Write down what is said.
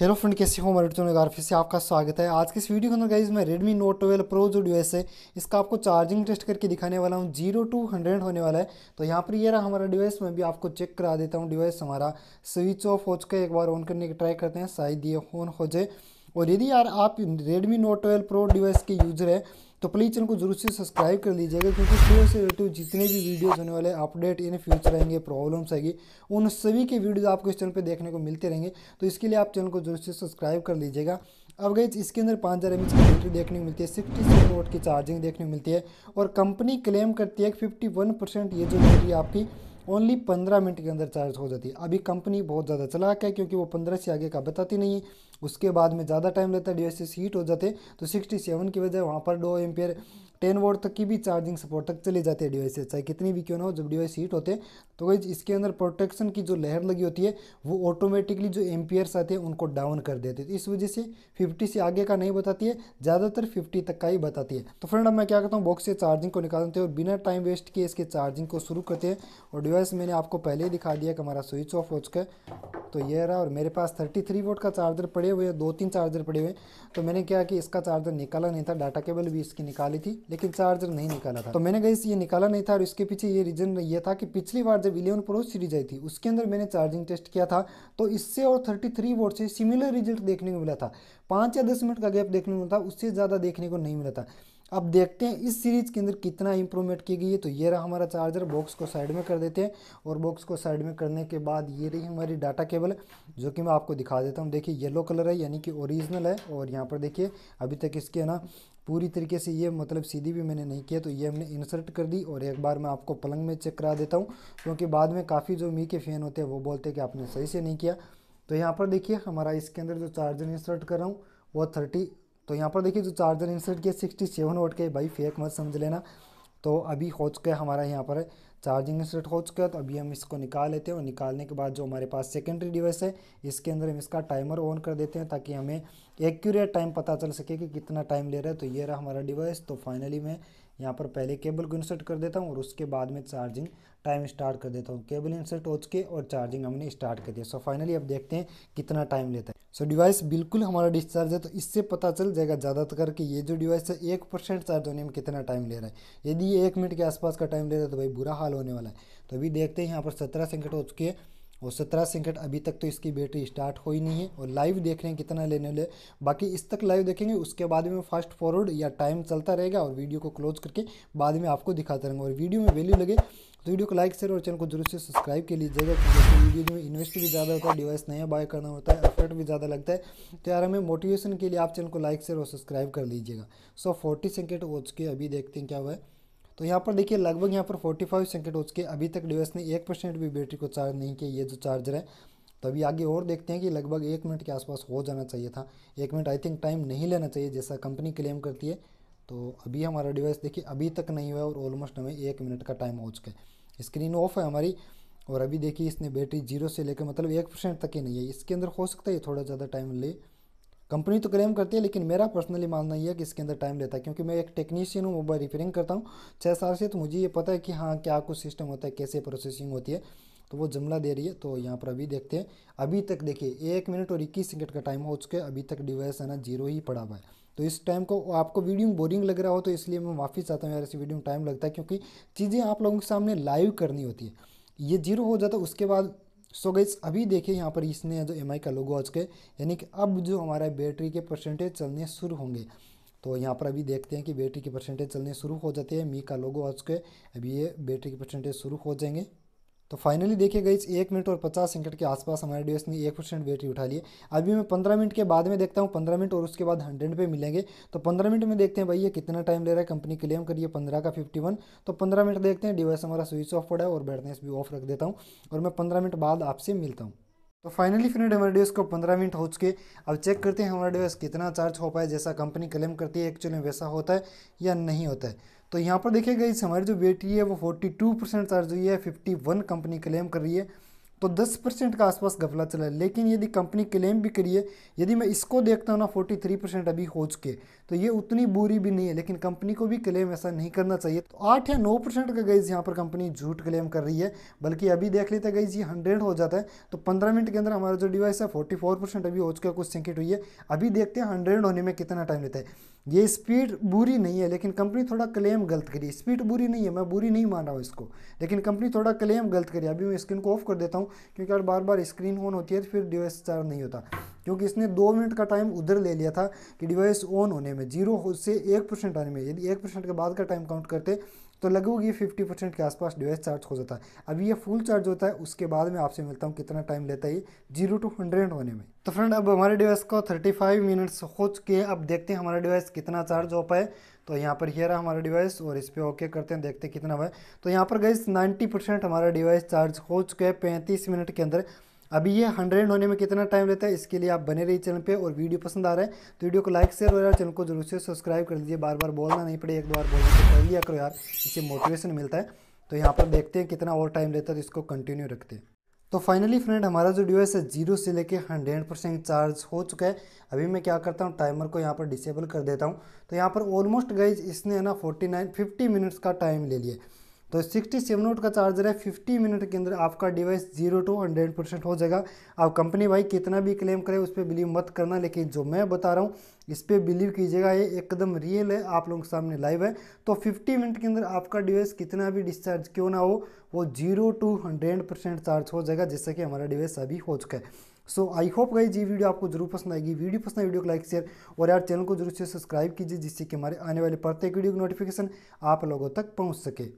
hello friend कैसे हो मेरे गार फिर से आपका स्वागत है आज के इस वीडियो के अंदर गाइज मैं Redmi Note 12 Pro जो डिवाइस है इसका आपको चार्जिंग टेस्ट करके दिखाने वाला हूँ जीरो टू हंड्रेड होने वाला है तो यहाँ पर ये रहा हमारा डिवाइस मैं भी आपको चेक करा देता हूँ डिवाइस हमारा स्विच ऑफ हो चुका है एक बार ऑन करने की ट्राई करते हैं शायद ये ऑन हो जाए और यदि यार आप Redmi note twelve pro device के यूज़र है तो प्लीज़ चैनल को जरूर से सब्सक्राइब कर लीजिएगा क्योंकि फिर से रिलेटिव जितने भी वीडियोस होने वाले अपडेट इन फ्यूचर आएंगे प्रॉब्लम्स आएगी उन सभी के वीडियोस आपको इस चैनल पे देखने को मिलते रहेंगे तो इसके लिए आप चैनल को जरूर से सब्सक्राइब कर लीजिएगा अब गई इसके अंदर पाँच हज़ार एच की बैटरी देखने को मिलती है सिक्सटी सेवन वोट की चार्जिंग देखने को मिलती है और कंपनी क्लेम करती है कि फिफ्टी वन परसेंट ये जो बैटरी आपकी ओनली पंद्रह मिनट के अंदर चार्ज हो जाती है अभी कंपनी बहुत ज़्यादा चलाक है क्योंकि वो पंद्रह से आगे का बताती नहीं है उसके बाद में ज़्यादा टाइम लेता है डिवाइसेस हीट हो जाते तो सिक्सटी सेवन की वजह वहाँ पर दो एम्पेयर टेन वोट तक की भी चार्जिंग सपोर्ट तक चले जाते हैं डिवाइसेस चाहे कितनी भी क्यों ना हो जब डिवाइस हीट होते तो वही इसके अंदर प्रोटेक्शन की जो लहर लगी होती है वो ऑटोमेटिकली जो एम्पियर्स आते हैं उनको डाउन कर देते हैं तो इस वजह से फिफ्टी से आगे का नहीं बताती है ज़्यादातर फिफ्टी तक का ही बताती है तो फ्रेंड अब मैं क्या करता हूँ बॉक्स से चार्जिंग को निकालते हैं और बिना टाइम वेस्ट किए इसके चार्जिंग को शुरू करते हैं और डिवाइस मैंने आपको पहले ही दिखा दिया कि हमारा स्विच ऑफ हो चुका है तो यह रहा और मेरे पास थर्टी थ्री वोट का चार्जर पड़े पड़े हुए दो तीन चार्जर पड़े हुए तो मैंने क्या कि इसका चार्जर निकाला नहीं था डाटा केबल भी इसकी निकाली थी लेकिन चार्जर नहीं निकाला था तो मैंने कहा ये निकाला नहीं था और इसके पीछे ये रीजन ये था कि पिछली बार जब इलेवन प्रो सीरीज आई थी उसके अंदर मैंने चार्जिंग टेस्ट किया था तो इससे और थर्टी थ्री से सिमिलर रिजल्ट देखने को मिला था पाँच या दस मिनट का गैप देखने को मिला था उससे ज़्यादा देखने को नहीं मिला था अब देखते हैं इस सीरीज़ के अंदर कितना इंप्रूवमेंट की गई है तो ये रहा हमारा चार्जर बॉक्स को साइड में कर देते हैं और बॉक्स को साइड में करने के बाद ये रही हमारी डाटा केबल जो कि मैं आपको दिखा देता हूँ देखिए येलो कलर है यानी कि ओरिजिनल है और यहाँ पर देखिए अभी तक इसके ना पूरी तरीके से ये मतलब सीधी भी मैंने नहीं किया तो ये हमने इंसर्ट कर दी और एक बार मैं आपको पलंग में चेक करा देता हूँ क्योंकि बाद में काफ़ी जो मी के फ़ैन होते हैं वो बोलते हैं कि आपने सही से नहीं किया तो यहाँ पर देखिए हमारा इसके अंदर जो चार्जर इंसर्ट कर रहा हूँ वो थर्टी तो यहाँ पर देखिए जो चार्जर इंसर्ट किया सिक्सटी सेवन वोट के भाई फेक मत समझ लेना तो अभी हो चुका है हमारा यहाँ पर चार्जिंग इंसर्ट हो चुका है तो अभी हम इसको निकाल लेते हैं और निकालने के बाद जो हमारे पास सेकेंडरी डिवाइस है इसके अंदर हम इसका टाइमर ऑन कर देते हैं ताकि हमें एक्यूरेट टाइम पता चल सके कि कितना टाइम ले रहा है तो ये रहा हमारा डिवाइस तो फाइनली मैं यहाँ पर पहले केबल को इंसर्ट कर देता हूँ और उसके बाद में चार्जिंग टाइम स्टार्ट कर देता हूँ केबल इंसर्ट हो चुके और चार्जिंग हमने स्टार्ट कर दिया सो फाइनली अब देखते हैं कितना टाइम लेता है सो so, डिवाइस बिल्कुल हमारा डिस्चार्ज है तो इससे पता चल जाएगा ज़्यादातर कि ये जो डिवाइस है एक परसेंट चार्ज होने में कितना टाइम ले रहा है यदि ये एक मिनट के आसपास का टाइम ले रहा है तो भाई बुरा हाल होने वाला है तो अभी देखते हैं यहाँ पर सत्रह सेकेंड हो चुके हैं और सत्रह सेकेंड अभी तक तो इसकी बैटरी स्टार्ट हो ही नहीं है और लाइव देख रहे हैं कितना लेने ले बाकी इस तक लाइव देखेंगे उसके बाद में फास्ट फॉरवर्ड या टाइम चलता रहेगा और वीडियो को क्लोज करके बाद में आपको दिखाते रहेंगे और वीडियो में वैल्यू लगे तो वीडियो को लाइक शेयर और चैनल को जरूर से सब्सक्राइब के लीजिएगा क्योंकि वीडियो में इन्वेस्ट भी ज़्यादा होता है डिवाइस नया बाय करना होता है एफर्ट भी ज़्यादा लगता है तो यार हमें मोटिवेशन के लिए आप चैनल को लाइक शेयर और सब्सक्राइब कर लीजिएगा सो फोर्टी सेकेंड ओच के अभी देखते हैं क्या हुआ है तो यहाँ पर देखिए लगभग यहाँ पर 45 फाइव हो चुके अभी तक डिवाइस ने एक परसेंट भी बैटरी को चार्ज नहीं किया ये जो चार्जर है तो अभी आगे और देखते हैं कि लगभग एक मिनट के आसपास हो जाना चाहिए था एक मिनट आई थिंक टाइम नहीं लेना चाहिए जैसा कंपनी क्लेम करती है तो अभी हमारा डिवाइस देखिए अभी तक नहीं हुआ और ऑलमोस्ट हमें एक मिनट का टाइम हो चुका है स्क्रीन ऑफ है हमारी और अभी देखिए इसने बैटरी जीरो से लेकर मतलब एक परसेंट तक ही नहीं है इसके अंदर हो सकता है थोड़ा ज़्यादा टाइम ले कंपनी तो क्लेम करती है लेकिन मेरा पर्सनली मानना यह है कि इसके अंदर टाइम लेता है क्योंकि मैं एक टेक्नीशियन हूँ मोबाइल रिपेयरिंग करता हूँ छः साल से तो मुझे ये पता है कि हाँ क्या कुछ सिस्टम होता है कैसे प्रोसेसिंग होती है तो वो जुमला दे रही है तो यहाँ पर अभी देखते हैं अभी तक देखिए एक मिनट और इक्कीस सेकेंड का टाइम हो चुका है अभी तक डिवाइस है ना जीरो ही पड़ा हुआ है तो इस टाइम को आपको वीडियो बोरिंग लग रहा हो तो इसलिए मैं माफ़ी चाहता हूँ यार ऐसी वीडियो में टाइम लगता है क्योंकि चीज़ें आप लोगों के सामने लाइव करनी होती है ये जीरो हो जाता है उसके बाद सो गई अभी देखिए यहाँ पर इसने जो एम का लोगो आज के यानी कि अब जो हमारा बैटरी के परसेंटेज चलने शुरू होंगे तो यहाँ पर अभी देखते हैं कि बैटरी के परसेंटेज चलने शुरू हो जाते हैं मी का लोगो आज के अभी ये बैटरी के परसेंटेज शुरू हो जाएंगे तो फाइनली देखिए गई एक मिनट और पचास सेकंड के आसपास हमारे डिवाइस ने एक परसेंट बैटरी उठा लिए अभी मैं पंद्रह मिनट के बाद में देखता हूँ पंद्रह मिनट और उसके बाद हंड्रेड पे मिलेंगे तो पंद्रह मिनट में देखते हैं भाई ये कितना टाइम ले रहा है कंपनी क्लेम करिए पंद्रह का फिफ्टी वन तो पंद्रह मिनट देखते हैं डिवाइस हमारा स्विच ऑफ पड़ा है और बैटनेस भी ऑफ रख देता हूँ और मैं पंद्रह मिनट बाद आपसे मिलता हूँ तो फाइनली फ्रेंड हमारे डिवाइस को 15 मिनट हो चुके अब चेक करते हैं हमारा डिवाइस कितना चार्ज हो पाए जैसा कंपनी क्लेम करती है एक्चुअली वैसा होता है या नहीं होता है तो यहाँ पर देखिएगा इस हमारी जो बैटरी है वो 42 परसेंट चार्ज हुई है 51 कंपनी क्लेम कर रही है तो 10 परसेंट का आसपास घपला चला है लेकिन यदि कंपनी क्लेम भी करिए यदि मैं इसको देखता हूँ ना 43 परसेंट अभी हो चुके तो ये उतनी बुरी भी नहीं है लेकिन कंपनी को भी क्लेम ऐसा नहीं करना चाहिए तो आठ या नौ परसेंट का गईज यहाँ पर कंपनी झूठ क्लेम कर रही है बल्कि अभी देख लेते गईज ये हंड्रेड हो जाता है तो पंद्रह मिनट के अंदर हमारा जो डिवाइस है फोर्टी अभी हो चुका है कुछ सेंकेट हुई है अभी देखते हैं हंड्रेड होने में कितना टाइम लेता है ये स्पीड बुरी नहीं है लेकिन कंपनी थोड़ा क्लेम गलत करी स्पीड बुरी नहीं है मैं बुरी नहीं मान रहा हूँ इसको लेकिन कंपनी थोड़ा क्लेम गलत करी अभी मैं स्क्रीन को ऑफ कर देता हूँ क्योंकि अगर बार बार स्क्रीन ऑन होती है तो फिर डिवाइस चार्ज नहीं होता क्योंकि इसने दो मिनट का टाइम उधर ले लिया था कि डिवाइस ऑन होने में जीरो से एक परसेंट आने में यदि एक परसेंट के बाद का टाइम काउंट करते तो लगभग ये फिफ्टी परसेंट के आसपास डिवाइस चार्ज हो जाता है अभी ये फुल चार्ज होता है उसके बाद में आपसे मिलता हूँ कितना टाइम लेता है जीरो टू हंड्रेड होने में तो फ्रेंड अब हमारे डिवाइस को थर्टी मिनट्स हो चुके हैं अब देखते हैं हमारा डिवाइस कितना चार्ज हो पाए तो यहाँ पर ये रहा हमारा डिवाइस और इस पर ओके करते हैं देखते हैं कितना हुआ है तो यहाँ पर गई नाइन्टी परसेंट हमारा डिवाइस चार्ज हो चुका है पैंतीस मिनट के अंदर अभी ये हंड्रेड होने में कितना टाइम लेता है इसके लिए आप बने रहिए चैनल पे और वीडियो पसंद आ रहा है तो वीडियो को लाइक शेयर वगैरह चैनल को जरूर से सब्सक्राइब कर लीजिए बार बार बोलना नहीं पड़े एक बार बोलने से कर लिया करो यार इससे मोटिवेशन मिलता है तो यहाँ पर देखते हैं कितना और टाइम लेता है तो इसको कंटिन्यू रखते हैं तो फाइनली फ्रेंड हमारा जो डिवाइस है जीरो से लेके हंड्रेड परसेंट चार्ज हो चुका है अभी मैं क्या करता हूँ टाइमर को यहाँ पर डिसेबल कर देता हूँ तो यहाँ पर ऑलमोस्ट गाइज इसने है ना फोर्टी नाइन फिफ्टी मिनट्स का टाइम ले लिया तो 67 नोट का चार्जर है 50 मिनट के अंदर आपका device zero to hundred percent हो जाएगा आप कंपनी भाई कितना भी क्लेम करे उस पर बिलीव मत करना लेकिन जो मैं बता रहा हूँ इस पर बिलीव कीजिएगा ये एकदम रियल है आप लोगों के सामने लाइव है तो 50 मिनट के अंदर आपका डिवाइस कितना भी डिस्चार्ज क्यों ना हो वो zero to hundred percent charge हो जाएगा जिससे कि हमारा डिवाइस अभी हो चुका है सो आई होप गई ये वीडियो आपको जरूर पसंद आएगी वीडियो पसंद आए वीडियो को लाइक शेयर और यार चैनल को जरूर से सब्सक्राइब कीजिए जिससे कि हमारे आने वाले प्रत्येक वीडियो की नोटिफिकेशन आप लोगों तक पहुंच सके